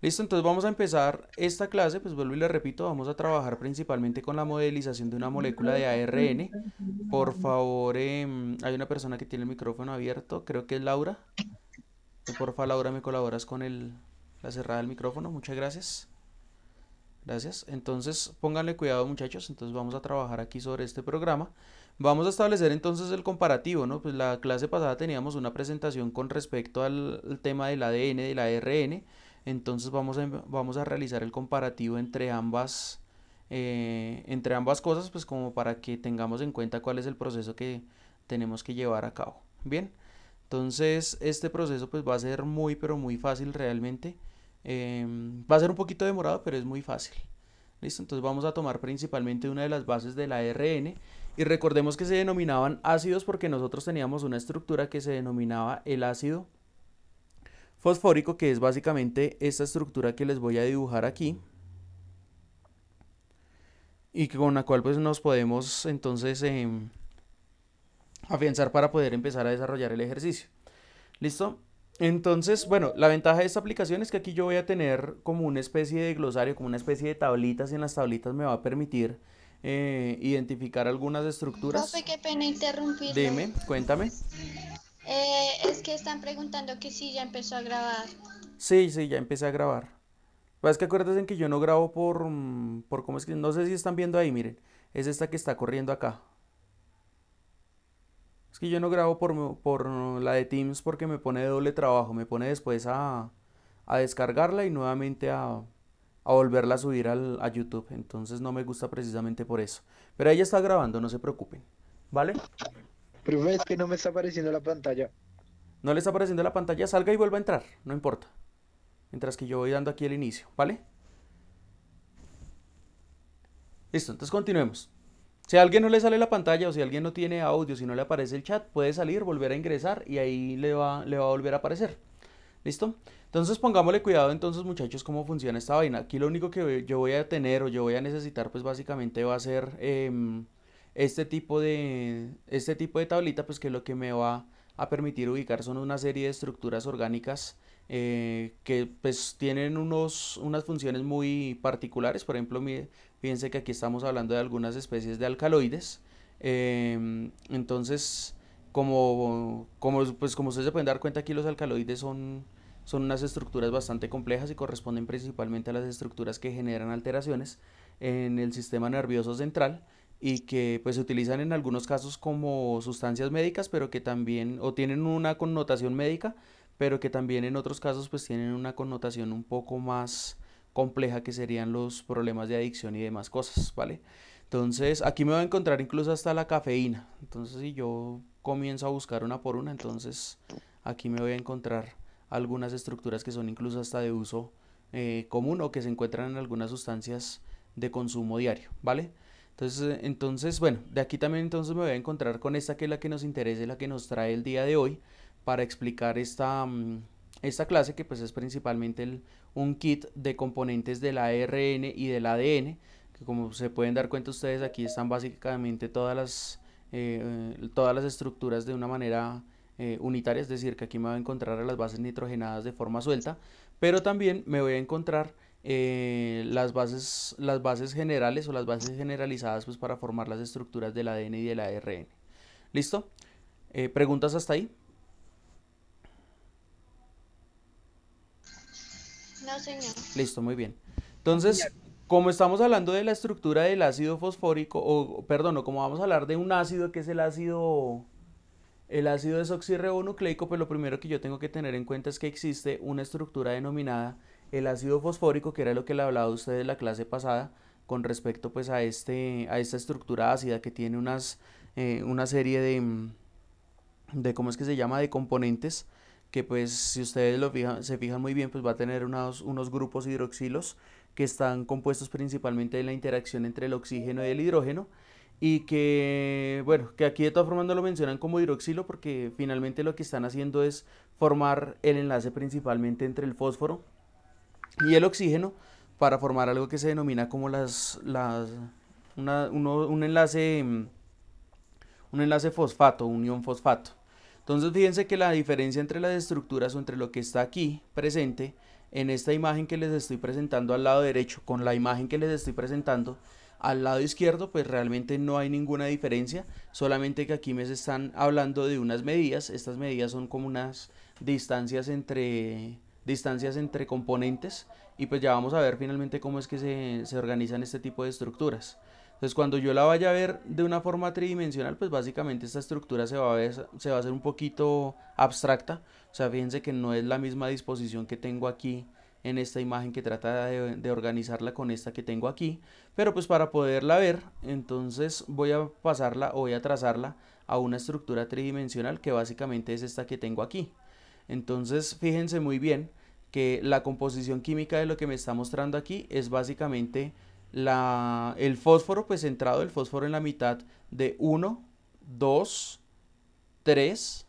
Listo, entonces vamos a empezar esta clase, pues vuelvo y le repito, vamos a trabajar principalmente con la modelización de una molécula de ARN. Por favor, em, hay una persona que tiene el micrófono abierto, creo que es Laura. favor Laura, me colaboras con el, la cerrada del micrófono, muchas gracias. Gracias. Entonces, pónganle cuidado, muchachos. Entonces, vamos a trabajar aquí sobre este programa. Vamos a establecer entonces el comparativo, ¿no? Pues la clase pasada teníamos una presentación con respecto al, al tema del ADN, del ARN entonces vamos a, vamos a realizar el comparativo entre ambas, eh, entre ambas cosas, pues como para que tengamos en cuenta cuál es el proceso que tenemos que llevar a cabo. Bien, entonces este proceso pues va a ser muy pero muy fácil realmente. Em, va a ser un poquito demorado, pero es muy fácil. ¿Listo? Entonces vamos a tomar principalmente una de las bases de la RN y recordemos que se denominaban ácidos porque nosotros teníamos una estructura que se denominaba el ácido fosfórico, que es básicamente esta estructura que les voy a dibujar aquí. Y con la cual pues nos podemos entonces em, afianzar para poder empezar a desarrollar el ejercicio. ¿Listo? Entonces, bueno, la ventaja de esta aplicación es que aquí yo voy a tener como una especie de glosario, como una especie de tablitas y en las tablitas me va a permitir eh, identificar algunas estructuras. qué pena interrumpir Dime, cuéntame. Eh, es que están preguntando que si ya empezó a grabar. Sí, sí, ya empecé a grabar. Pues es que acuérdense que yo no grabo por, mm, por cómo es que, no sé si están viendo ahí, miren, es esta que está corriendo acá. Es que yo no grabo por, mm, por mm, la de Teams porque me pone doble trabajo, me pone después a, a descargarla y nuevamente a, a volverla a subir al, a YouTube. Entonces no me gusta precisamente por eso. Pero ella está grabando, no se preocupen. ¿Vale? Pero es que no me está apareciendo la pantalla. No le está apareciendo la pantalla, salga y vuelva a entrar, no importa. Mientras que yo voy dando aquí el inicio, ¿vale? Listo, entonces continuemos. Si a alguien no le sale la pantalla o si alguien no tiene audio, si no le aparece el chat, puede salir, volver a ingresar y ahí le va, le va a volver a aparecer. ¿Listo? Entonces pongámosle cuidado entonces muchachos cómo funciona esta vaina. Aquí lo único que yo voy a tener o yo voy a necesitar pues básicamente va a ser em, este tipo de, este tipo de tablita, pues que lo que me va a permitir ubicar son una serie de estructuras orgánicas eh, que pues, tienen unas funciones muy particulares. Por ejemplo, fíjense que aquí estamos hablando de algunas especies de alcaloides. Eh, entonces, como, pues, como, ustedes se pueden dar cuenta aquí, los alcaloides son, son unas estructuras bastante complejas y corresponden principalmente a las estructuras que generan alteraciones en el sistema nervioso central y que pues se utilizan en algunos casos como sustancias médicas, pero que también o tienen una connotación médica, pero que también en otros casos pues tienen una connotación un poco más compleja que serían los problemas de adicción y demás cosas, ¿vale? Entonces, aquí me voy a encontrar incluso hasta la cafeína. Entonces, si yo comienzo a buscar una por una, entonces aquí me voy a encontrar algunas estructuras que son incluso hasta de uso eh, común o que se encuentran en algunas sustancias de consumo diario, ¿vale? Eh, entonces, bueno, de aquí también entonces me voy a encontrar con esta que es la que nos interesa, la que nos trae el día de hoy para explicar esta, mm, esta clase que pues es principalmente un kit de componentes del ARN y del ADN, que como se pueden dar cuenta ustedes aquí están básicamente todas las, eh, eh, todas las estructuras de una manera unitaria, es decir, que aquí me voy a encontrar a las bases nitrogenadas de forma suelta, pero también me voy a encontrar eh, las, bases, las bases generales o las bases generalizadas pues, para formar las estructuras del ADN y del ARN. ¿Listo? Eh, ¿Preguntas hasta ahí? No, señor. Listo, muy bien. Entonces, como estamos hablando de la estructura del ácido fosfórico, o perdón, como vamos a hablar de un ácido que es el ácido el ácido desoxirribonucleico, pues lo primero que yo tengo que tener en cuenta es que existe una estructura denominada el ácido fosfórico, que era lo que le hablaba a usted en la clase pasada, con respecto pues a, este, a esta estructura ácida que tiene unas, eh, una serie de, mm, de, ¿cómo es que se llama?, de componentes, que pues si ustedes lo fijan, se fijan muy bien, pues va a tener unos, unos grupos hidroxilos que están compuestos principalmente de la interacción entre el oxígeno y el hidrógeno, y que, bueno, que aquí de todas formas no lo mencionan como hidroxilo porque finalmente lo que están haciendo es formar el enlace principalmente entre el fósforo y el oxígeno para formar algo que se denomina como las, un enlace mm, un enlace fosfato, unión fosfato. Entonces fíjense que la diferencia entre las estructuras o entre lo que está aquí presente en esta imagen que les estoy presentando al lado derecho con la imagen que les estoy presentando al lado izquierdo pues realmente no hay ninguna diferencia, solamente que aquí me están hablando de unas medidas, estas medidas son como unas distancias entre distancias entre componentes y pues ya vamos a ver finalmente cómo es que se, organizan este tipo de estructuras. Entonces cuando yo la vaya a ver de una forma tridimensional, pues básicamente esta estructura se va a, ver, se va a hacer un poquito abstracta. O sea, fíjense que no es la misma disposición que tengo aquí en esta imagen que trata de, de, organizarla con esta que tengo aquí pero pues para poderla ver entonces voy a pasarla o voy a trazarla a una estructura tridimensional que básicamente es esta que tengo aquí entonces fíjense muy bien que la composición química de lo que me está mostrando aquí es básicamente el fósforo, pues centrado el fósforo en la mitad de 1, 2, 3.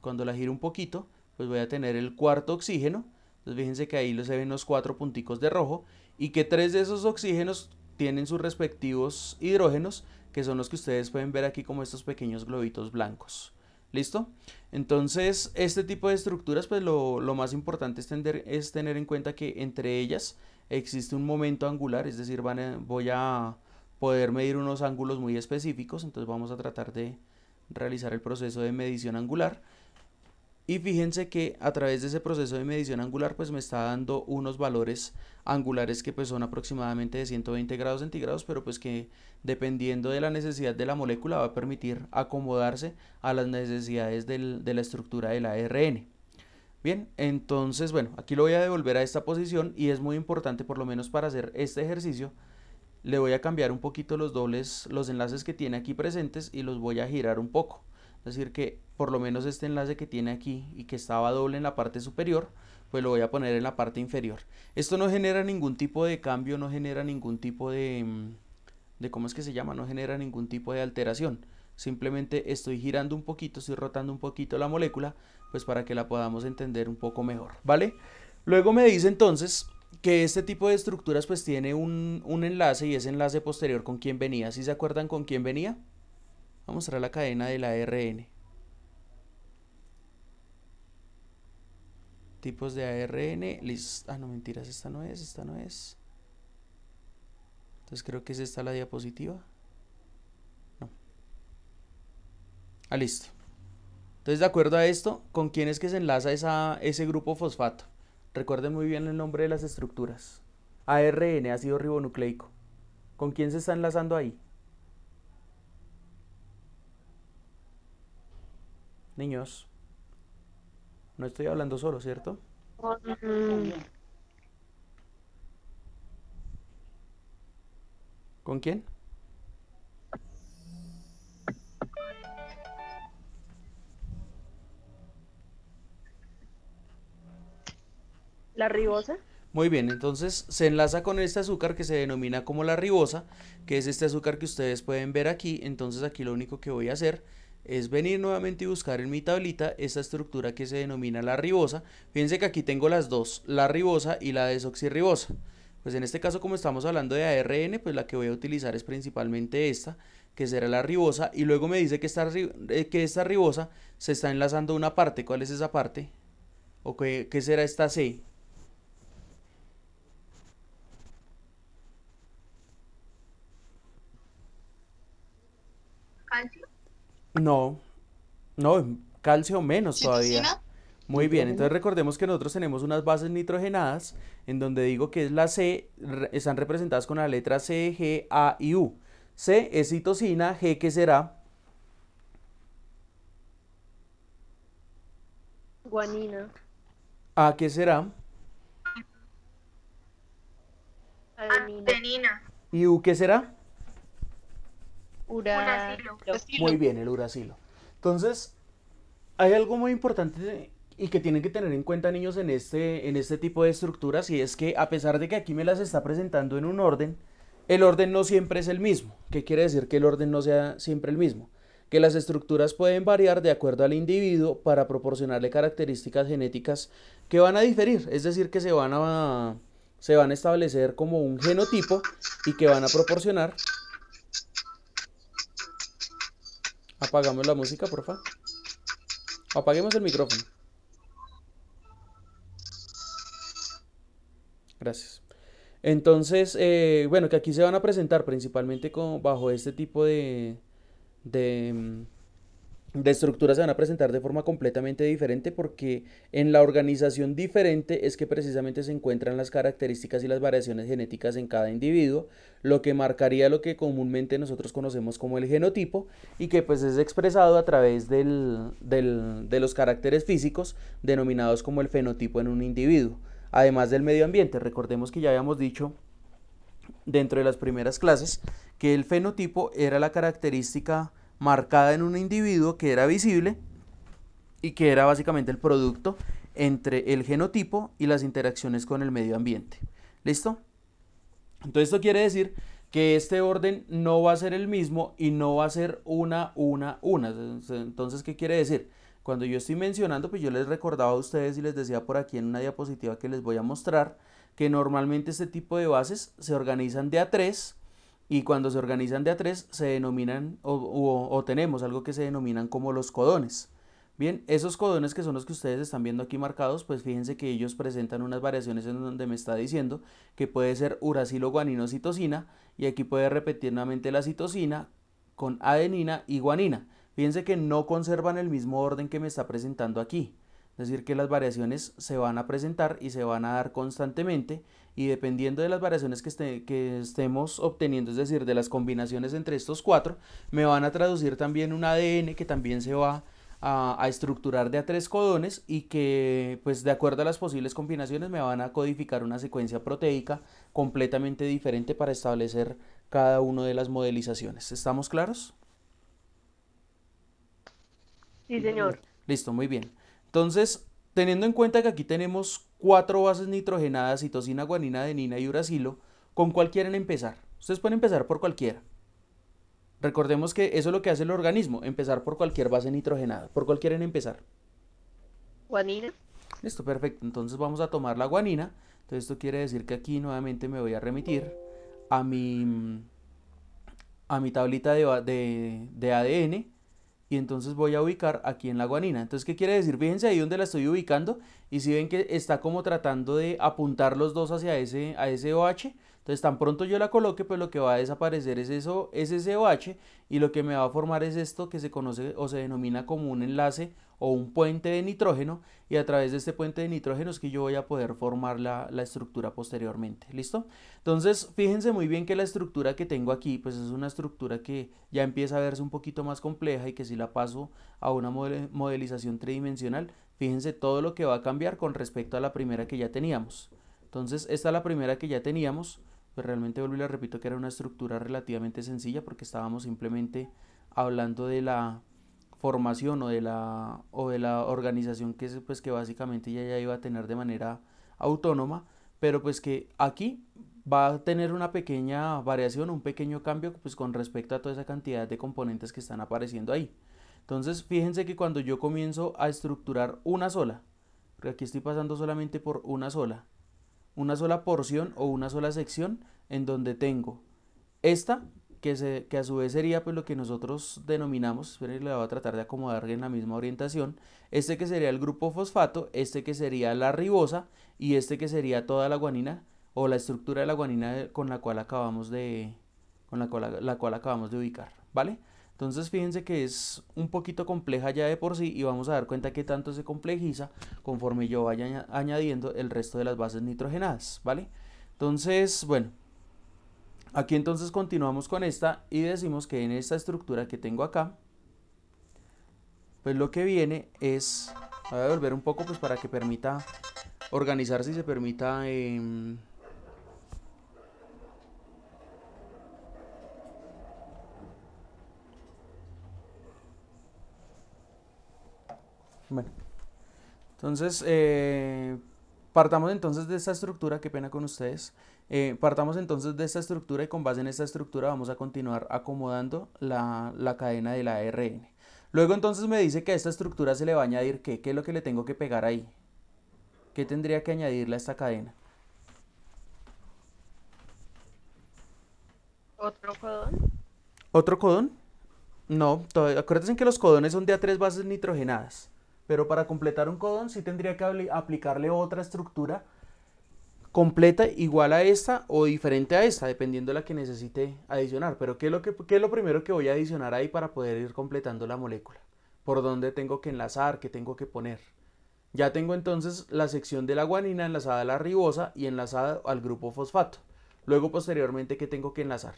Cuando la giro un poquito, pues voy a tener el cuarto oxígeno. Entonces fíjense que ahí se ven los cuatro punticos de rojo y que tres de esos oxígenos tienen sus respectivos hidrógenos, que son los que ustedes pueden ver aquí como estos pequeños globitos blancos. ¿Listo? Entonces, este tipo de estructuras, pues lo, más importante es, es, tener en cuenta que entre ellas existe un momento angular, es decir, van voy a poder medir unos ángulos muy específicos, entonces vamos a tratar de realizar el proceso de medición angular. Y fíjense que a través de ese proceso de medición angular pues me está dando unos valores angulares que pues son aproximadamente de 120 grados centígrados pero pues que dependiendo de la necesidad de la molécula va a permitir acomodarse a las necesidades de la estructura del ARN. Bien, entonces bueno, aquí lo voy a devolver a esta posición y es muy importante por lo menos para hacer este ejercicio le voy a cambiar un poquito los dobles, los enlaces que tiene aquí presentes y los voy a girar un poco es decir, que por lo menos este enlace que tiene aquí y que estaba doble en la parte superior, pues lo voy a poner en la parte inferior. Esto no genera ningún tipo de cambio, no genera ningún tipo de... Mm, de ¿Cómo es que se llama? No genera ningún tipo de alteración. Simplemente estoy girando un poquito, estoy rotando un poquito la molécula, pues para que la podamos entender un poco mejor, ¿vale? Luego me dice entonces que este tipo de estructuras pues tiene un, un enlace y ese enlace posterior con quién venía. ¿Sí se acuerdan con quién venía? Vamos a mostrar la cadena del ARN. Tipos de ARN. Listo. Ah, no, mentiras, esta no es, esta no es. Entonces creo que es esta la diapositiva. No. Ah, listo. Entonces, de acuerdo a esto, ¿con quién es que se enlaza esa, ese grupo fosfato? Recuerden muy bien el nombre de las estructuras. ARN, ácido ribonucleico. ¿Con quién se está enlazando ahí? Niños, no estoy hablando solo, ¿cierto? Mm. ¿Con quién? La ribosa. Muy bien, entonces se enlaza con este azúcar que se denomina como la ribosa, que es este azúcar que ustedes pueden ver aquí. Entonces aquí lo único que voy a hacer es venir nuevamente y buscar en mi tablita esta estructura que se denomina la ribosa. Fíjense que aquí tengo las dos, la ribosa y la desoxirribosa. Pues en este caso como estamos hablando de ARN, pues la que voy a utilizar es principalmente esta, que será la ribosa, y luego me dice que esta, eh, que esta ribosa se está enlazando una parte. ¿Cuál es esa parte? ¿O qué, qué será esta C? No, no, calcio menos todavía. Muy bien, entonces recordemos que nosotros tenemos unas bases nitrogenadas, en donde digo que es la C, están representadas con la letra C, G, A y U. C es citosina, G que será... Guanina. ¿A qué será? Adenina. ¿Y U qué será? Muy bien, el uracilo. Entonces, hay algo muy importante y que tienen que tener en cuenta niños en este, en este tipo de estructuras y es que a pesar de que aquí me las está presentando en un orden, el orden no siempre es el mismo. ¿Qué quiere decir que el orden no sea siempre el mismo? Que las estructuras pueden variar de acuerdo al individuo para proporcionarle características genéticas que van a diferir, es decir, que se van a, se van a establecer como un genotipo y que van a proporcionar Apagamos la música, porfa. Apaguemos el micrófono. Gracias. Entonces, eh, bueno, que aquí se van a presentar principalmente bajo este tipo de, de, mm, de estructura se van a presentar de forma completamente diferente porque en la organización diferente es que precisamente se encuentran las características y las variaciones genéticas en cada individuo, lo que marcaría lo que comúnmente nosotros conocemos como el genotipo y que pues es expresado a través del, de los caracteres físicos denominados como el fenotipo en un individuo. Además del medio ambiente, recordemos que ya habíamos dicho dentro de las primeras clases que el fenotipo era la característica marcada en un individuo que era visible y que era básicamente el producto entre el genotipo y las interacciones con el medio ambiente. ¿Listo? Entonces esto quiere decir que este orden no va a ser el mismo y no va a ser una, una, una. Entonces, ¿qué quiere decir? Cuando yo estoy mencionando, pues yo les recordaba a ustedes y les decía por aquí en una diapositiva que les voy a mostrar que normalmente este tipo de bases se organizan de a tres y cuando se organizan de a tres se denominan o, tenemos algo que se denominan como los codones. Bien, esos codones que son los que ustedes están viendo aquí marcados, pues fíjense que ellos presentan unas variaciones en donde me está diciendo que puede ser uracilo, guanino, citosina y aquí puede repetir nuevamente la citosina con adenina y guanina. Fíjense que no conservan el mismo orden que me está presentando aquí. Es decir, que las variaciones se van a presentar y se van a dar constantemente, y dependiendo de las variaciones que, este, que, estemos obteniendo, es decir, de las combinaciones entre estos cuatro, me van a traducir también un ADN que también se va a, a, estructurar de a tres codones y que, pues, de acuerdo a las posibles combinaciones, me van a codificar una secuencia proteica completamente diferente para establecer cada una de las modelizaciones. ¿Estamos claros? Sí, señor. Listo, muy bien. Entonces, teniendo en cuenta que aquí tenemos cuatro bases nitrogenadas, citosina, guanina, adenina y uracilo, ¿con cuál quieren empezar? Ustedes pueden empezar por cualquiera. Recordemos que eso es lo que hace el organismo, empezar por cualquier base nitrogenada. ¿Por cuál quieren empezar? Guanina. Listo, perfecto. Entonces vamos a tomar la guanina. Entonces esto quiere decir que aquí nuevamente me voy a remitir a mi, a mi tablita de, de, de ADN y entonces voy a ubicar aquí en la guanina. Entonces, ¿qué quiere decir? Fíjense ahí donde la estoy ubicando y si ven que está como tratando de apuntar los dos hacia ese, a ese OH, entonces tan pronto yo la coloque, pues lo que va a desaparecer es eso, es ese OH y lo que me va a formar es esto que se conoce o se denomina como un enlace o un puente de nitrógeno y a través de este puente de nitrógeno es que yo voy a poder formar la, estructura posteriormente, ¿listo? Entonces fíjense muy bien que la estructura que tengo aquí pues es una estructura que ya empieza a verse un poquito más compleja y que si la paso a una modelización tridimensional, fíjense todo lo que va a cambiar con respecto a la primera que ya teníamos. Entonces esta es la primera que ya teníamos, pero pues, realmente vuelvo y repito que era una estructura relativamente sencilla porque estábamos simplemente hablando de la formación o de la, o de la organización que, pues, que básicamente ella ya iba a tener de manera autónoma, pero pues que aquí va a tener una pequeña variación, un pequeño cambio pues, con respecto a toda esa cantidad de componentes que están apareciendo ahí. Entonces fíjense que cuando yo comienzo a estructurar una sola, porque aquí estoy pasando solamente por una sola, una sola porción o una sola sección en donde tengo esta que, a su vez sería pues lo que nosotros denominamos, le voy a tratar de acomodar en la misma orientación, este que sería el grupo fosfato, este que sería la ribosa y este que sería toda la guanina o la estructura de la guanina con la cual acabamos de, con la cual, la cual acabamos de ubicar, ¿vale? Entonces fíjense que es un poquito compleja ya de por sí y vamos a dar cuenta que tanto se complejiza conforme yo vaya añadiendo el resto de las bases nitrogenadas, ¿vale? Entonces, bueno, Aquí entonces continuamos con esta y decimos que en esta estructura que tengo acá, pues lo que viene es, voy a devolver un poco pues para que permita organizarse y se permita... Em, bueno, entonces eh, Partamos entonces de esta estructura, qué pena con ustedes, eh, partamos entonces de esta estructura y con base en esta estructura vamos a continuar acomodando la, cadena de la RN. Luego entonces me dice que a esta estructura se le va a añadir qué, qué es lo que le tengo que pegar ahí, qué tendría que añadirle a esta cadena. ¿Otro codón? ¿Otro codón? No, acuérdense que los codones son de a tres bases nitrogenadas. Pero para completar un codón sí tendría que aplicarle otra estructura completa igual a esta o diferente a esta, dependiendo de la que necesite adicionar. Pero ¿qué es lo, que, lo primero que voy a adicionar ahí para poder ir completando la molécula? ¿Por dónde tengo que enlazar? ¿Qué tengo que poner? Ya tengo entonces la sección de la guanina enlazada a la ribosa y enlazada al grupo fosfato. Luego, posteriormente, ¿qué tengo que enlazar?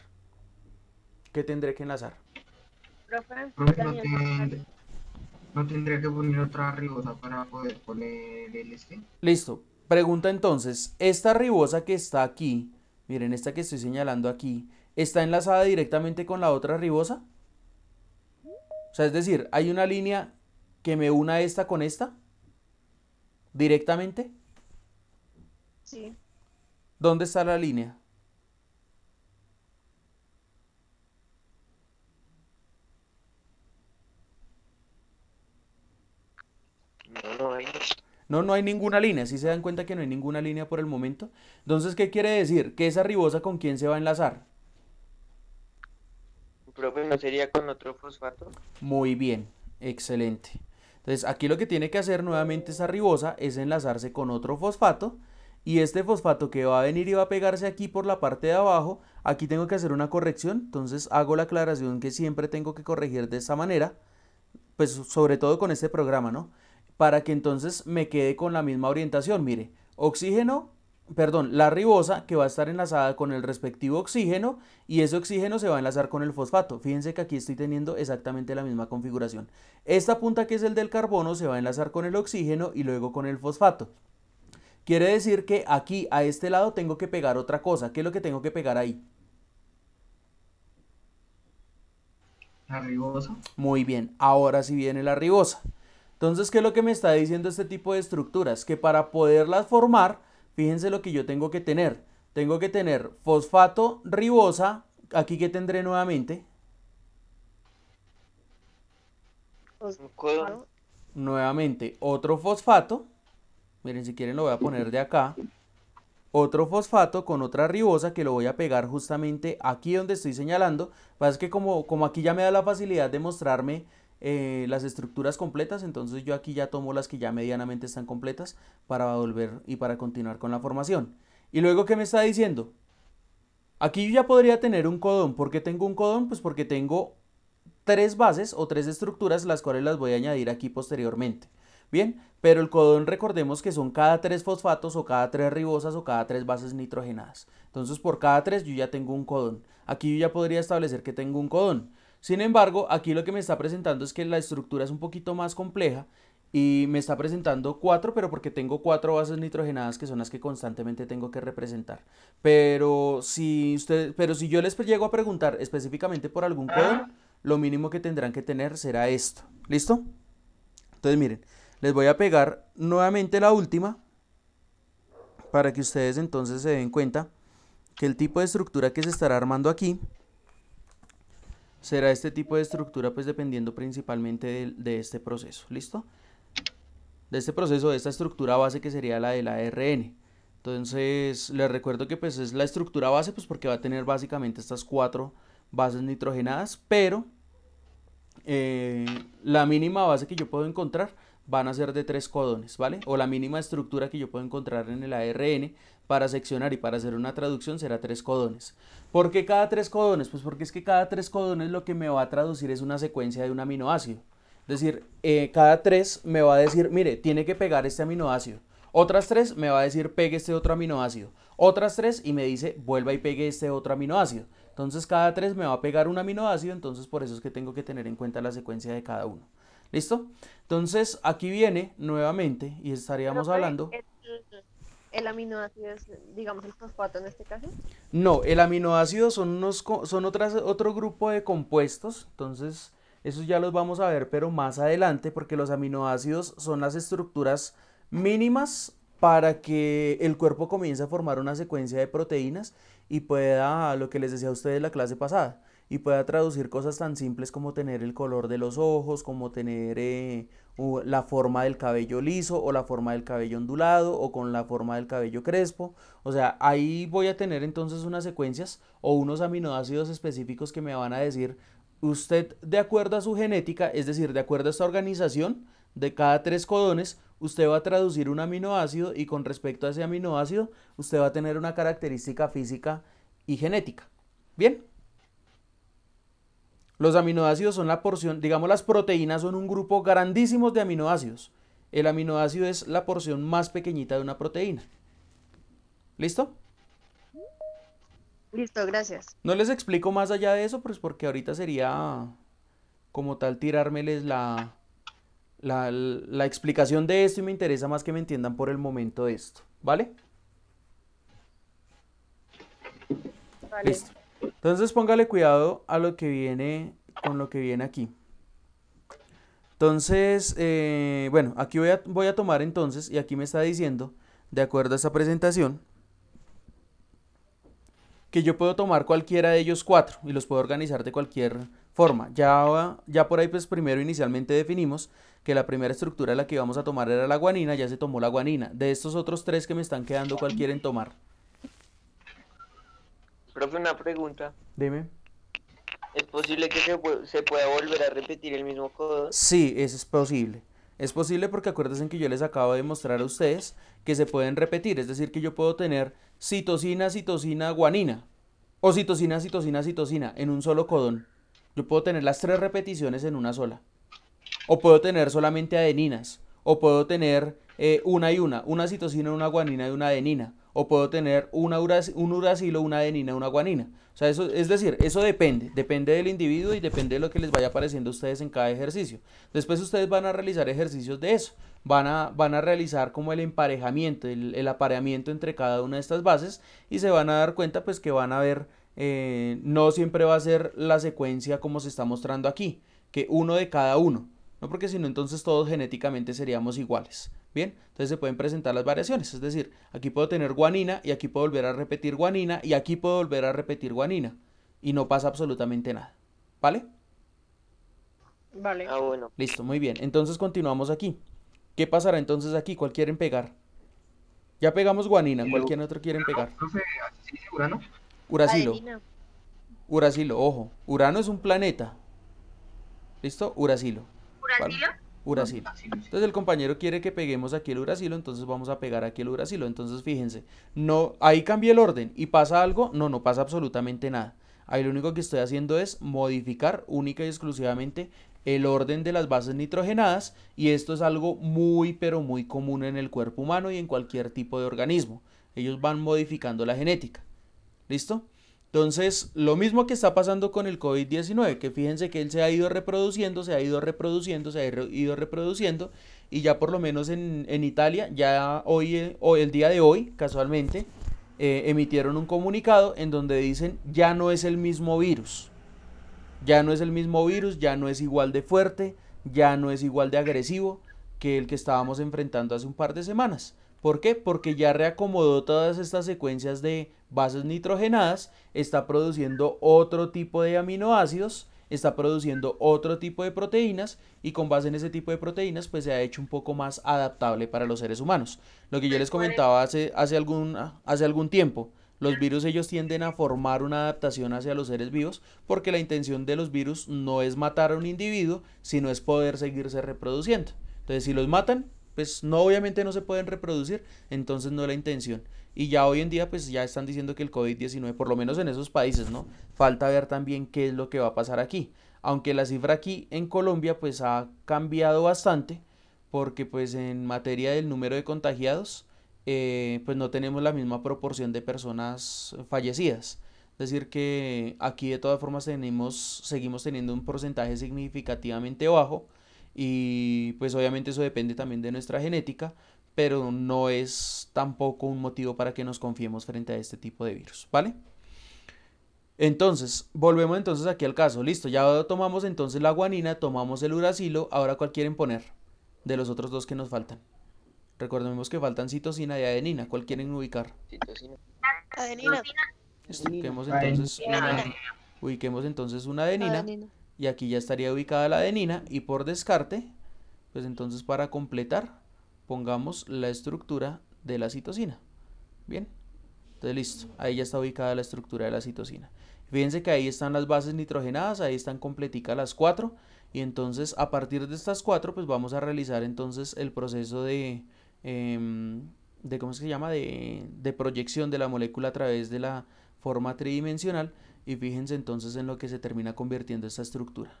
¿Qué tendré que enlazar? No tendría que poner otra ribosa para poder poner el este. Listo. Pregunta entonces, esta ribosa que está aquí, miren esta que estoy señalando aquí, ¿está enlazada directamente con la otra ribosa? O sea, es decir, ¿hay una línea que me una esta con esta? ¿Directamente? Sí. ¿Dónde está la línea? No, no hay ninguna línea. Si se dan cuenta que no hay ninguna línea por el momento. Entonces, ¿qué quiere decir? Que esa ribosa con quién se va a enlazar. Profe, ¿no sería con otro fosfato? Muy bien, excelente. Entonces, aquí lo que tiene que hacer nuevamente esa ribosa es enlazarse con otro fosfato. Y este fosfato que va a venir y va a pegarse aquí por la parte de abajo, aquí tengo que hacer una corrección. Entonces hago la aclaración que siempre tengo que corregir de esa manera. Pues sobre todo con este programa, ¿no? para que entonces me quede con la misma orientación. Mire, oxígeno, perdón, la ribosa que va a estar enlazada con el respectivo oxígeno y ese oxígeno se va a enlazar con el fosfato. Fíjense que aquí estoy teniendo exactamente la misma configuración. Esta punta que es el del carbono se va a enlazar con el oxígeno y luego con el fosfato. Quiere decir que aquí a este lado tengo que pegar otra cosa. ¿Qué es lo que tengo que pegar ahí? La ribosa. Muy bien, ahora sí viene la ribosa. Entonces, ¿qué es lo que me está diciendo este tipo de estructuras? Que para poderlas formar, fíjense lo que yo tengo que tener. Tengo que tener fosfato ribosa, aquí que tendré nuevamente. Nuevamente, otro fosfato. Miren, si quieren lo voy a poner de acá. Otro fosfato con otra ribosa que lo voy a pegar justamente aquí donde estoy señalando. Pasa que como, como aquí ya me da la facilidad de mostrarme eh, las estructuras completas, entonces yo aquí ya tomo las que ya medianamente están completas para volver y para continuar con la formación. Y luego, ¿qué me está diciendo? Aquí yo ya podría tener un codón. ¿Por qué tengo un codón? Pues porque tengo tres bases o tres estructuras, las cuales las voy a añadir aquí posteriormente. Bien, pero el codón recordemos que son cada tres fosfatos o cada tres ribosas o cada tres bases nitrogenadas. Entonces por cada tres yo ya tengo un codón. Aquí yo ya podría establecer que tengo un codón. Sin embargo, aquí lo que me está presentando es que la estructura es un poquito más compleja y me está presentando cuatro, pero porque tengo cuatro bases nitrogenadas que son las que constantemente tengo que representar. Pero si, usted, pero si yo les llego a preguntar específicamente por algún ah. codón, lo mínimo que tendrán que tener será esto. ¿Listo? Entonces miren, les voy a pegar nuevamente la última para que ustedes entonces se den cuenta que el tipo de estructura que se estará armando aquí será este tipo de estructura pues dependiendo principalmente de, este proceso, ¿listo? De este proceso, de esta estructura base que sería la de la ARN. Entonces, les recuerdo que pues es la estructura base pues porque va a tener básicamente estas cuatro bases nitrogenadas, pero eh, la mínima base que yo puedo encontrar van a ser de tres codones, ¿vale? O la mínima estructura que yo puedo encontrar en el ARN para seccionar y para hacer una traducción será tres codones. ¿Por qué cada tres codones? Pues porque es que cada tres codones lo que me va a traducir es una secuencia de un aminoácido. Es decir, eh, cada tres me va a decir, mire, tiene que pegar este aminoácido. Otras tres me va a decir, pegue este otro aminoácido. Otras tres y me dice, vuelva y pegue este otro aminoácido. Entonces cada tres me va a pegar un aminoácido, entonces por eso es que tengo que tener en cuenta la secuencia de cada uno. ¿Listo? Entonces, aquí viene nuevamente, y estaríamos hablando... El, aminoácido es, digamos, el fosfato en este caso? No, el aminoácido son, unos, son otras, otro grupo de compuestos, entonces... Esos ya los vamos a ver, pero más adelante, porque los aminoácidos son las estructuras mínimas para que el cuerpo comience a formar una secuencia de proteínas y pueda, lo que les decía a ustedes la clase pasada, y pueda traducir cosas tan simples como tener el color de los ojos, como tener eh, la forma del cabello liso o la forma del cabello ondulado o con la forma del cabello crespo. O sea, ahí voy a tener entonces unas secuencias o unos aminoácidos específicos que me van a decir, usted de acuerdo a su genética, es decir, de acuerdo a esta organización, de cada tres codones, usted va a traducir un aminoácido y con respecto a ese aminoácido, usted va a tener una característica física y genética. Bien, los aminoácidos son la porción, digamos las proteínas son un grupo grandísimo de aminoácidos. El aminoácido es la porción más pequeñita de una proteína. ¿Listo? Listo, gracias. No les explico más allá de eso, pues porque ahorita sería como tal tirármeles la, la, explicación de esto y me interesa más que me entiendan por el momento de esto, ¿vale? Vale. Listo. Entonces póngale cuidado a lo que viene con lo que viene aquí. Entonces, eh, bueno, aquí voy a, voy a tomar entonces, y aquí me está diciendo, de acuerdo a esta presentación, que yo puedo tomar cualquiera de ellos cuatro y los puedo organizar de cualquier forma. Ya, ya por ahí pues primero inicialmente definimos que la primera estructura la que íbamos a tomar era la guanina, ya se tomó la guanina. De estos otros tres que me están quedando, cualquiera en tomar. Profe, una pregunta. Dime. ¿Es posible que se, pueda volver a repetir el mismo codón? Sí, eso es posible. Es posible porque acuérdense que yo les acabo de mostrar a ustedes que se pueden repetir, es decir, que yo puedo tener citosina, citosina, guanina o citosina, citosina, citosina en un solo codón. Yo puedo tener las tres repeticiones en una sola. O puedo tener solamente adeninas. O puedo tener eh, una y una. Una citosina, una guanina y una adenina o puedo tener una un uracilo, una adenina, una guanina. O sea, eso, es decir, eso depende, depende del individuo y depende de lo que les vaya apareciendo a ustedes en cada ejercicio. Después ustedes van a realizar ejercicios de eso, van a, van a realizar como el emparejamiento, el, apareamiento entre cada una de estas bases y se van a dar cuenta pues que van a ver, eh, no siempre va a ser la secuencia como se está mostrando aquí, que uno de cada uno no porque no, entonces todos genéticamente seríamos iguales. Bien, entonces se pueden presentar las variaciones. Es decir, aquí puedo tener guanina y aquí puedo volver a repetir guanina y aquí puedo volver a repetir guanina. Y no pasa absolutamente nada. ¿Vale? Vale. Ah, bueno. Listo, muy bien. Entonces continuamos aquí. ¿Qué pasará entonces aquí? ¿Cuál quieren pegar? Ya pegamos guanina. Cualquiera otro quieren pegar? Urano. Uracilo. Uracilo, ojo. Urano es un planeta. ¿Listo? Uracilo. ¿Uracilo? Ah, entonces el compañero quiere que peguemos aquí el uracilo, entonces vamos a pegar aquí el uracilo. Entonces fíjense, no, ahí cambia el orden y pasa algo, no, no pasa absolutamente nada. Ahí lo único que estoy haciendo es modificar única y exclusivamente el orden de las bases nitrogenadas y esto es algo muy pero muy común en el cuerpo humano y en cualquier tipo de organismo. Ellos van modificando la genética. ¿Listo? Entonces, lo mismo que está pasando con el COVID-19, que fíjense que él se ha ido reproduciendo, se ha ido reproduciendo, se ha ido reproduciendo, y ya por lo menos en, Italia, ya eh, hoy, el día de hoy, casualmente, eh, emitieron un comunicado en donde dicen, ya no es el mismo virus, ya no es el mismo virus, ya no es igual de fuerte, ya no es igual de agresivo que el que estábamos enfrentando hace un par de semanas. ¿Por qué? Porque ya reacomodó todas estas secuencias de bases nitrogenadas, está produciendo otro tipo de aminoácidos, está produciendo otro tipo de proteínas y con base en ese tipo de proteínas pues se ha hecho un poco más adaptable para los seres humanos. Lo que yo les comentaba hace, hace, algún, hace algún tiempo, los virus ellos tienden a formar una adaptación hacia los seres vivos porque la intención de los virus no es matar a un individuo, sino es poder seguirse reproduciendo. Entonces si los matan, pues no obviamente no se pueden reproducir, entonces no es la intención. Y ya hoy en día pues ya están diciendo que el COVID-19, por lo menos en esos países, ¿no? Falta ver también qué es lo que va a pasar aquí. Aunque la cifra aquí en Colombia pues ha cambiado bastante, porque pues en materia del número de contagiados, eh, pues no tenemos la misma proporción de personas fallecidas. Es decir, que aquí de todas formas tenemos, seguimos teniendo un porcentaje significativamente bajo y pues obviamente eso depende también de nuestra genética, pero no es tampoco un motivo para que nos confiemos frente a este tipo de virus, ¿vale? Entonces, volvemos entonces aquí al caso, listo, ya tomamos entonces la guanina, tomamos el uracilo, ahora cuál quieren poner de los otros dos que nos faltan. Recordemos que faltan citosina y adenina, ¿cuál quieren ubicar? Citosina. Adenina. ubiquemos entonces una, entonces una adenina y aquí ya estaría ubicada la adenina y por descarte, pues entonces para completar pongamos la estructura de la citosina. Bien, entonces listo, ahí ya está ubicada la estructura de la citosina. Fíjense que ahí están las bases nitrogenadas, ahí están completicas las cuatro y entonces a partir de estas cuatro pues vamos a realizar entonces el proceso de... Em, cómo se llama de, de proyección de la molécula a través de la forma tridimensional y fíjense entonces en lo que se termina convirtiendo esta estructura.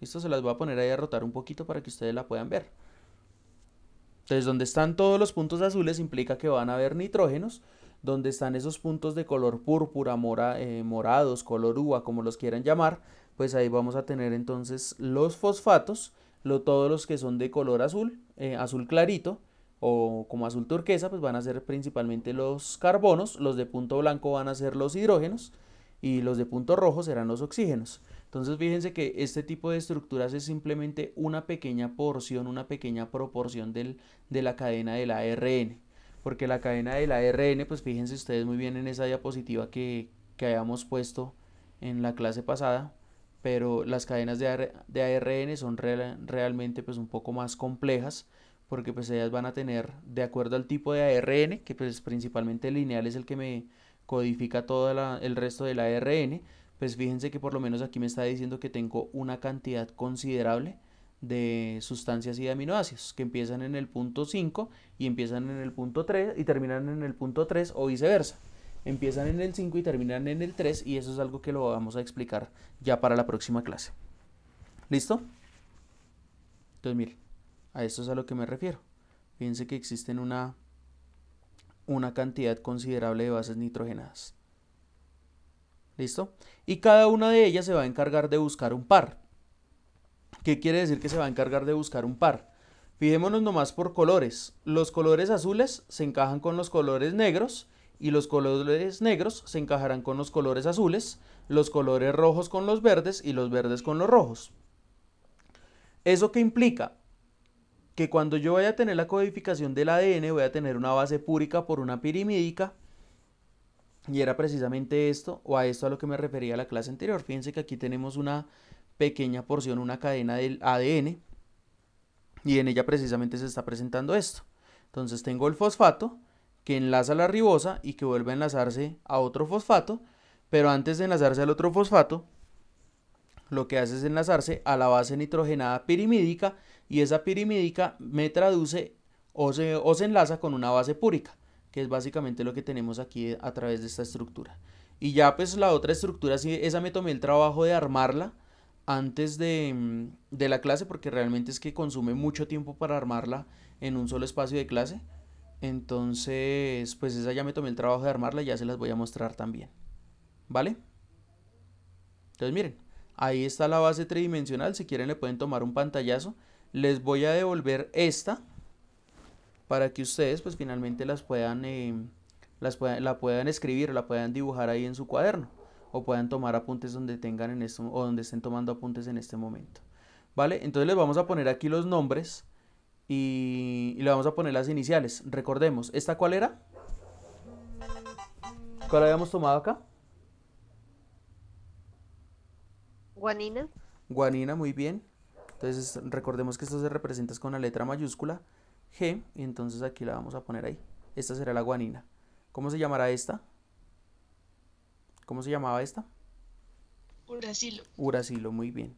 Esto se las voy a poner ahí a rotar un poquito para que ustedes la puedan ver. Entonces, donde están todos los puntos azules implica que van a haber nitrógenos. Donde están esos puntos de color púrpura, mora, eh, morados, color uva, como los quieran llamar, pues ahí vamos a tener entonces los fosfatos, todos los que son de color azul, eh, azul clarito o como azul turquesa, pues van a ser principalmente los carbonos, los de punto blanco van a ser los hidrógenos y los de punto rojo serán los oxígenos. Entonces fíjense que este tipo de estructuras es simplemente una pequeña porción, una pequeña proporción del, de la cadena del ARN. Porque la cadena del ARN, pues fíjense ustedes muy bien en esa diapositiva que, que habíamos puesto en la clase pasada, pero las cadenas de, ARN son realmente pues un poco más complejas porque pues ellas van a tener de acuerdo al tipo de ARN, que pues principalmente el lineal es el que me codifica todo el resto de la ARN, pues fíjense que por lo menos aquí me está diciendo que tengo una cantidad considerable de sustancias y de aminoácidos que empiezan en el punto 5 y empiezan en el punto 3 y terminan en el punto 3 o viceversa. Empiezan en el 5 y terminan en el 3 y eso es algo que lo vamos a explicar ya para la próxima clase. ¿Listo? Entonces miren, a esto es a lo que me refiero. Fíjense que existen una una cantidad considerable de bases nitrogenadas. ¿Listo? Y cada una de ellas se va a encargar de buscar un par. ¿Qué quiere decir que se va a encargar de buscar un par? Fijémonos nomás por colores. Los colores azules se encajan con los colores negros y los colores negros se encajarán con los colores azules, los colores rojos con los verdes y los verdes con los rojos. ¿Eso qué implica? que cuando yo vaya a tener la codificación del ADN, voy a tener una base púrica por una pirimídica. Y era precisamente esto, o a esto a lo que me refería la clase anterior. Fíjense que aquí tenemos una pequeña porción, una cadena del ADN, y en ella precisamente se está presentando esto. Entonces tengo el fosfato que enlaza la ribosa y que vuelve a enlazarse a otro fosfato, pero antes de enlazarse al otro fosfato, lo que hace es enlazarse a la base nitrogenada pirimídica y esa pirimídica me traduce o se, o se enlaza con una base púrica, que es básicamente lo que tenemos aquí eh, a través de esta estructura. Y ya pues la otra estructura, sí, esa me tomé el trabajo de armarla antes de, mm, de la clase porque realmente es que consume mucho tiempo para armarla en un solo espacio de clase. Entonces, pues esa ya me tomé el trabajo de armarla y ya se las voy a mostrar también. ¿Vale? Entonces miren, ahí está la base tridimensional, si quieren le pueden tomar un pantallazo les voy a devolver esta para que ustedes pues finalmente las puedan, eh, las la puedan escribir la puedan dibujar ahí en su cuaderno o puedan tomar apuntes donde tengan en esto o donde estén tomando apuntes en este momento. ¿Vale? Entonces les vamos a poner aquí los nombres y, y le vamos a poner las iniciales. Recordemos, ¿esta cuál era? ¿Cuál habíamos tomado acá? Guanina. Guanina, muy bien. Entonces recordemos que esto se representa con la letra mayúscula G y entonces aquí la vamos a poner ahí. Esta será la guanina. ¿Cómo se llamará esta? ¿Cómo se llamaba esta? Uracilo. Uracilo, muy bien.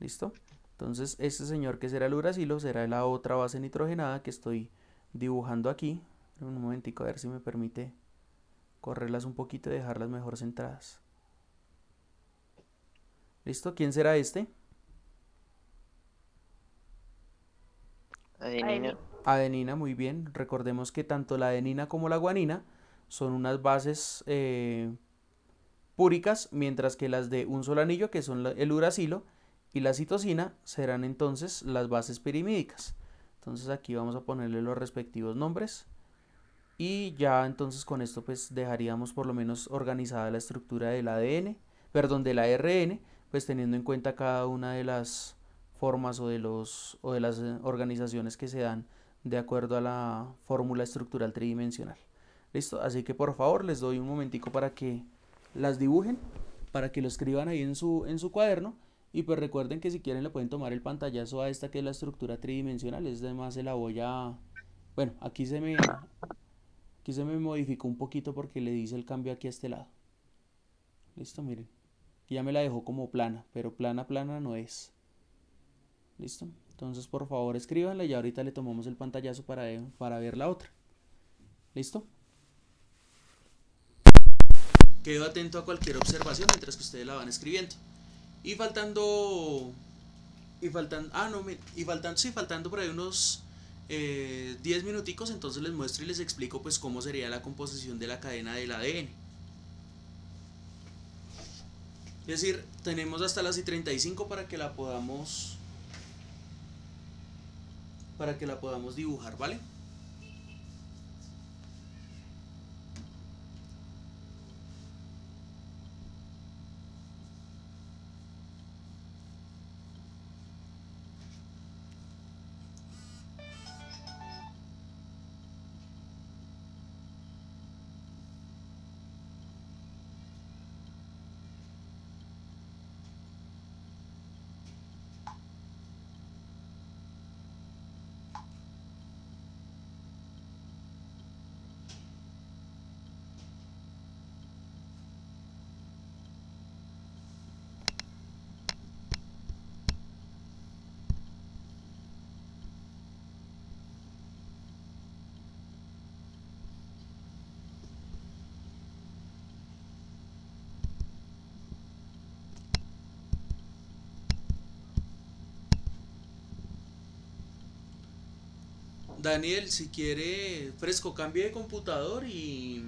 ¿Listo? Entonces este señor que será el uracilo será la otra base nitrogenada que estoy dibujando aquí. Un momentico a ver si me permite correrlas un poquito y dejarlas mejor centradas. ¿Listo? ¿Quién será este? Adenina. Adenina, muy bien. Recordemos que tanto la adenina como la guanina son unas bases eh, púricas, mientras que las de un solo anillo, que son el uracilo, y la citosina serán entonces las bases pirimídicas. Entonces aquí vamos a ponerle los respectivos nombres. Y ya entonces con esto pues dejaríamos por lo menos organizada la estructura del ADN, perdón, del ARN, pues teniendo en cuenta cada una de las formas o de, los, o de las eh, organizaciones que se dan de acuerdo a la fórmula estructural tridimensional. Listo, así que por favor les doy un momentico para que las dibujen, para que lo escriban ahí en su, en su cuaderno y pues recuerden que si quieren le pueden tomar el pantallazo a esta que es la estructura tridimensional, es además de la voy a... Bueno, aquí se me, aquí se me modificó un poquito porque le dice el cambio aquí a este lado. Listo, miren. ya me la dejó como plana, pero plana plana no es. ¿Listo? Entonces, por favor, escríbanla y ahorita le tomamos el pantallazo para, eh, para ver la otra. ¿Listo? Quedo atento a cualquier observación mientras que ustedes la van escribiendo. Y faltando... Y faltan, ah, no, y faltando, sí, faltando por ahí unos 10 eh, minuticos, entonces les muestro y les explico pues cómo sería la composición de la cadena del ADN. Es decir, tenemos hasta las y 35 para que la podamos para que la podamos dibujar, ¿vale? Daniel, si quiere, fresco, cambie de computador y,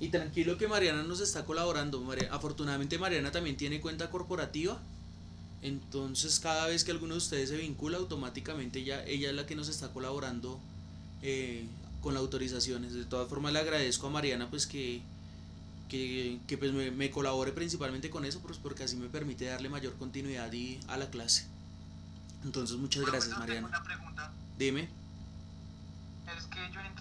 y tranquilo que Mariana nos está colaborando. afortunadamente Mariana también tiene cuenta corporativa. Entonces cada vez que alguno de ustedes se vincula, automáticamente ella, ella es la que nos está colaborando eh, con las autorizaciones. De todas formas le agradezco a Mariana pues que, pues me, colabore principalmente con eso, pues porque así me permite darle mayor continuidad a la clase. Entonces muchas ah, gracias Mariana. pregunta. Dime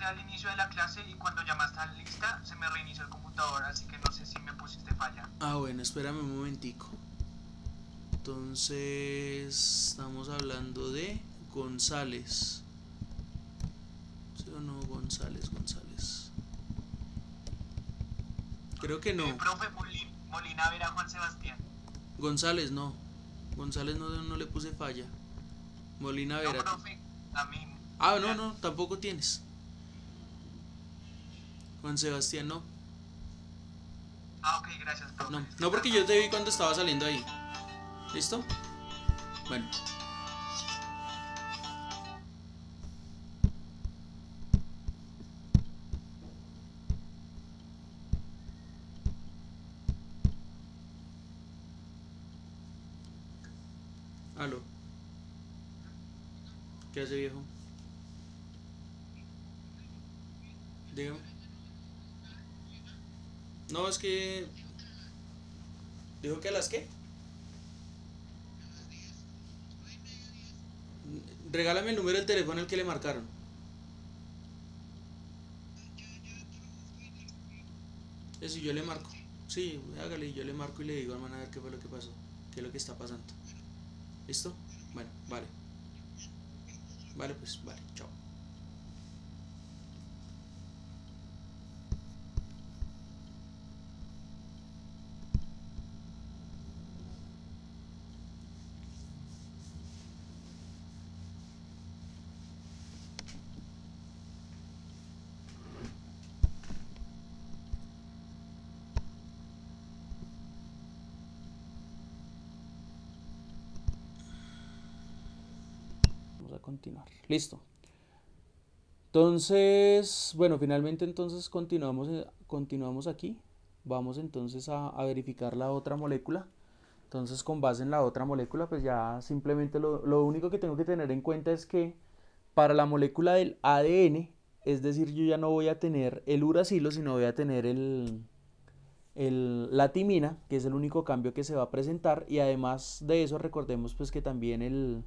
al inicio de la clase y cuando llamaste a lista se me reinició el computador, así que no sé si me pusiste falla. Ah, bueno, espérame un momentico. Entonces, estamos hablando de González. o no? González, González. Creo que no. El profe Molina, Juan Sebastián. González, no. González no, no le puse falla. Molina Vera. Ah, no, no, tampoco tienes. Juan Sebastián, no. Ah, ok, gracias. No, no porque yo te vi cuando estaba saliendo ahí. ¿Listo? Bueno. Aló. ¿Qué hace viejo? que. ¿Dijo que a las qué? Regálame el número del teléfono al que le marcaron. Eso, yo le marco. Sí, hágale, yo le marco y le digo al man a qué fue lo que pasó, qué es lo que está pasando. ¿Listo? Bueno, vale. Vale, pues, vale, chao. continuar. Listo. Entonces, bueno, finalmente entonces continuamos, eh, continuamos aquí. Vamos entonces a, verificar la otra molécula. Entonces con base en la otra molécula, pues ya simplemente lo, único que tengo que tener en cuenta es que para la molécula del ADN, es decir, yo ya no voy a tener el uracilo, sino voy a tener el, el, la timina, que es el único cambio que se va a presentar. Y además de eso, recordemos pues que también el,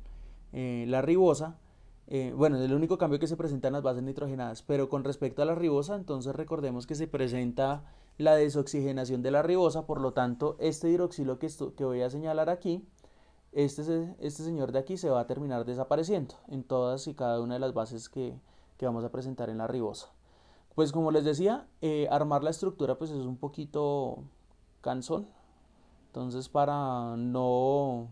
eh, la ribosa, eh, bueno, es el único cambio que se presenta en las bases nitrogenadas, pero con respecto a la ribosa, entonces recordemos que se presenta la desoxigenación de la ribosa, por lo tanto, este hidroxilo que, voy a señalar aquí, este, este, señor de aquí se va a terminar desapareciendo en todas y cada una de las bases que, vamos a presentar en la ribosa. Pues como les decía, eh, armar la estructura pues es un poquito cansón, entonces para no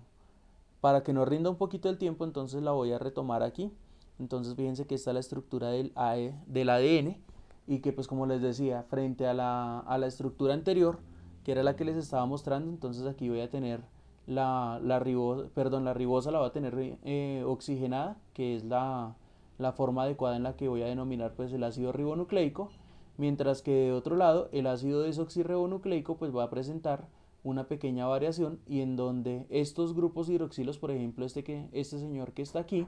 para que nos rinda un poquito el tiempo, entonces la voy a retomar aquí. Entonces fíjense que está la estructura del, ADN e, y que pues como les decía, frente a la, a la, estructura anterior, que era la que les estaba mostrando, entonces aquí voy a tener la, la ribosa, perdón, la ribosa la va a tener eh, oxigenada, que es la, la forma adecuada en la que voy a denominar pues el ácido ribonucleico, mientras que de otro lado el ácido desoxirribonucleico pues va a presentar una pequeña variación y en donde estos grupos hidroxilos, por ejemplo, este, que, este señor que está aquí,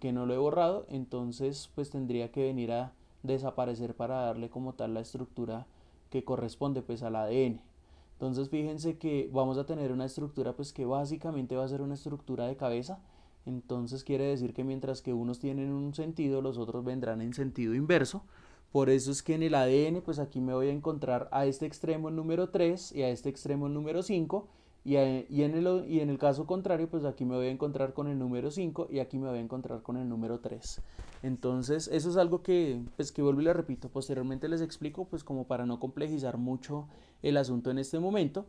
que no lo he borrado, entonces pues tendría que venir a desaparecer para darle como tal la estructura que corresponde pues al ADN. Entonces fíjense que vamos a tener una estructura pues que básicamente va a ser una estructura de cabeza. Entonces quiere decir que mientras que unos tienen un sentido, los otros vendrán en sentido inverso. Por eso es que en el ADN, pues aquí me voy a encontrar a este extremo número 3 y a este extremo número 5. Y, en el, y en el caso contrario, pues aquí me voy a encontrar con el número 5 y aquí me voy a encontrar con el número 3. Entonces, eso es algo que, pues que vuelvo y le repito, posteriormente les explico, pues como para no complejizar mucho el asunto en este momento.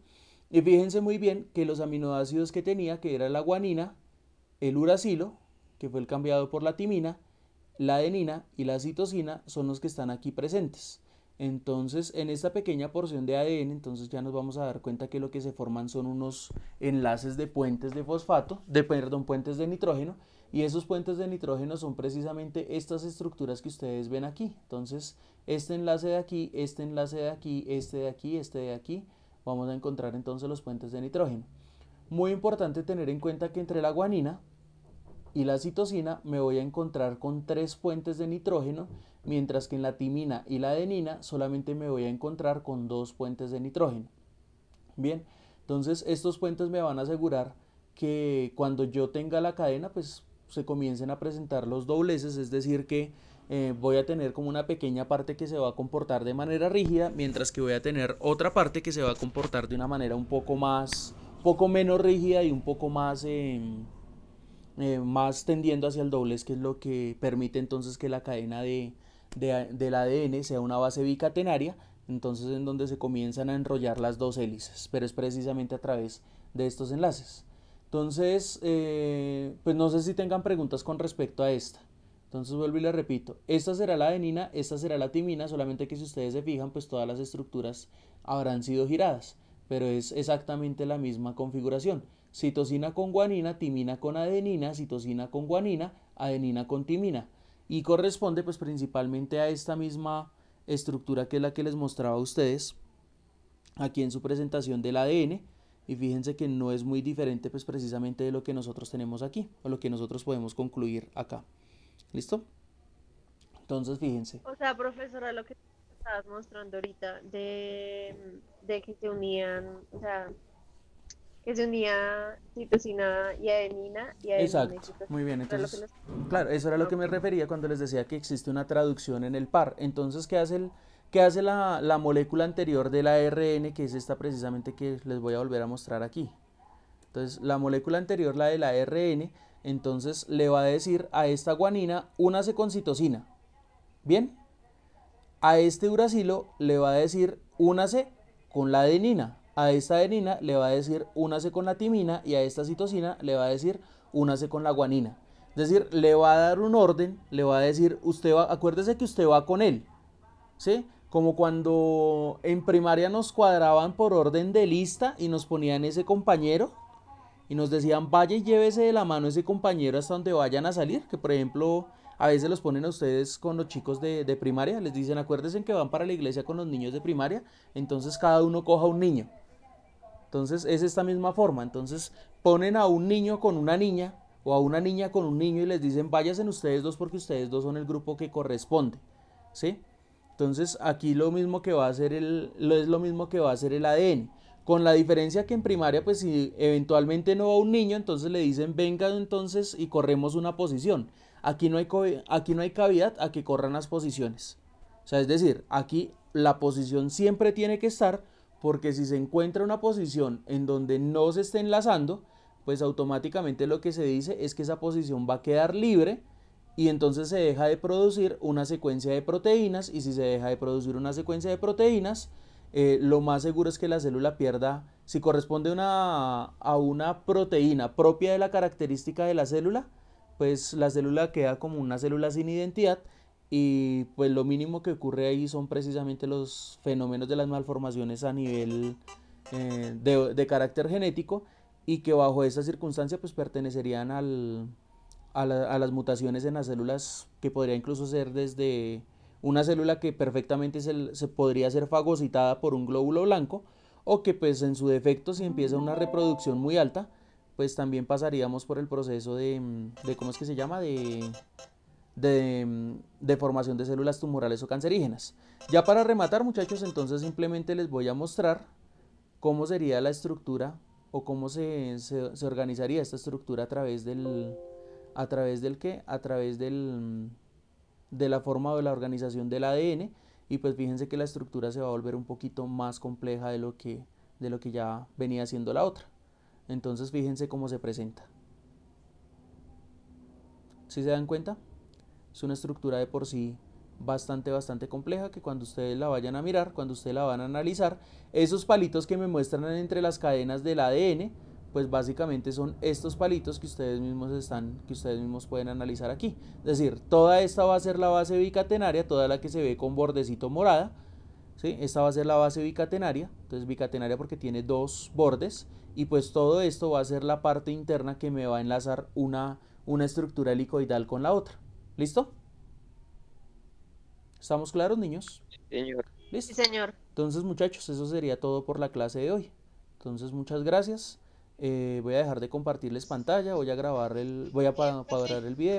Y fíjense muy bien que los aminoácidos que tenía, que era la guanina, el uracilo, que fue el cambiado por la timina, la adenina y la citosina son los que están aquí presentes. Entonces, en esta pequeña porción de ADN, entonces ya nos vamos a dar cuenta que lo que se forman son unos enlaces de puentes de fosfato, de perdón, puentes de nitrógeno, y esos puentes de nitrógeno son precisamente estas estructuras que ustedes ven aquí. Entonces, este enlace de aquí, este enlace de aquí, este de aquí, este de aquí, vamos a encontrar entonces los puentes de nitrógeno. Muy importante tener en cuenta que entre la guanina, y la citosina me voy a encontrar con tres puentes de nitrógeno, mientras que en la timina y la adenina solamente me voy a encontrar con dos puentes de nitrógeno. Bien, entonces estos puentes me van a asegurar que cuando yo tenga la cadena, pues se comiencen a presentar los dobleces, es decir, que eh, voy a tener como una pequeña parte que se va a comportar de manera rígida, mientras que voy a tener otra parte que se va a comportar de una manera un poco más, poco menos rígida y un poco más... Em, eh, más tendiendo hacia el doblez, que es lo que permite entonces que la cadena de, del ADN sea una base bicatenaria, entonces en donde se comienzan a enrollar las dos hélices, pero es precisamente a través de estos enlaces. Entonces, eh, pues no sé si tengan preguntas con respecto a esta. Entonces vuelvo y le repito, esta será la adenina, esta será la timina, solamente que si ustedes se fijan, pues todas las estructuras habrán sido giradas, pero es exactamente la misma configuración citosina con guanina, timina con adenina, citosina con guanina, adenina con timina. Y corresponde pues principalmente a esta misma estructura que es la que les mostraba a ustedes aquí en su presentación del ADN. Y fíjense que no es muy diferente pues precisamente de lo que nosotros tenemos aquí o lo que nosotros podemos concluir acá. ¿Listo? Entonces fíjense. O sea, profesora, lo que estabas mostrando ahorita de, de que se unían, o sea, que se unía citosina y adenina y Exacto. Muy bien, entonces. Claro, eso era lo que me refería cuando les decía que existe una traducción en el par. Entonces, ¿qué hace hace la, molécula anterior de la ARN, que es esta precisamente que les voy a volver a mostrar aquí? Entonces, la molécula anterior, la de la ARN, entonces le va a decir a esta guanina, únase con citosina. ¿Bien? A este uracilo le va a decir, únase con la adenina. A esta adenina le va a decir únase con la timina y a esta citosina le va a decir únase con la guanina. Es decir, le va a dar un orden, le va a decir, usted va, acuérdese que usted va con él. ¿Sí? Como cuando en primaria nos cuadraban por orden de lista y nos ponían ese compañero y nos decían, vaya y llévese de la mano ese compañero hasta donde vayan a salir, que por ejemplo a veces los ponen a ustedes con los chicos de, de primaria, les dicen, acuérdense que van para la iglesia con los niños de primaria, entonces cada uno coja un niño. Entonces es esta misma forma. Entonces ponen a un niño con una niña o a una niña con un niño y les dicen váyanse ustedes dos porque ustedes dos son el grupo que corresponde. ¿Sí? Entonces aquí lo mismo que va a hacer el, es lo mismo que va a hacer el ADN. Con la diferencia que en primaria, pues si eventualmente no va un niño, entonces le dicen venga entonces y corremos una posición. Aquí no hay, aquí no hay cavidad a que corran las posiciones. O sea, es decir, aquí la posición siempre tiene que estar porque si se encuentra una posición en donde no se esté enlazando, pues automáticamente lo que se dice es que esa posición va a quedar libre y entonces se deja de producir una secuencia de proteínas y si se deja de producir una secuencia de proteínas, eh, lo más seguro es que la célula pierda, si corresponde a una proteína propia de la característica de la célula, pues la célula queda como una célula sin identidad y pues lo mínimo que ocurre ahí son precisamente los fenómenos de las malformaciones a nivel eh, de, carácter genético y que bajo esa circunstancia pues pertenecerían a, las mutaciones en las células que podría incluso ser desde una célula que perfectamente se, podría ser fagocitada por un glóbulo blanco o que pues en su defecto si empieza una reproducción muy alta pues también pasaríamos por el proceso de, de ¿cómo es que se llama? de Mm, de, formación de células tumorales o cancerígenas. Ya para rematar muchachos, entonces simplemente les voy a mostrar cómo sería la estructura o cómo se, se, organizaría esta estructura a través del... ¿A través del qué? A través del, mm, de la forma o de la organización del ADN. Y pues fíjense que la estructura se va a volver un poquito más compleja de lo que, de lo que ya venía siendo la otra. Entonces fíjense cómo se presenta. ¿Sí se dan cuenta? Es una estructura de por sí bastante, bastante compleja que cuando ustedes la vayan a mirar, cuando ustedes la van a analizar, esos palitos que me muestran entre las cadenas del ADN, pues básicamente son estos palitos que ustedes mismos están, que ustedes mismos pueden analizar aquí. Es decir, toda esta va a ser la base bicatenaria, toda la que se ve con bordecito morada, ¿Sí? Esta va a ser la base bicatenaria, entonces bicatenaria porque tiene dos bordes y pues todo esto va a ser la parte interna que me va a enlazar una, una estructura helicoidal con la otra. ¿Listo? ¿Estamos claros, niños? Sí, Señor. ¿Listo? Sí, señor. Entonces, muchachos, eso sería todo por la clase de hoy. Entonces, muchas gracias. Eh, voy a dejar de compartirles pantalla, voy a grabar el, voy a pa el video.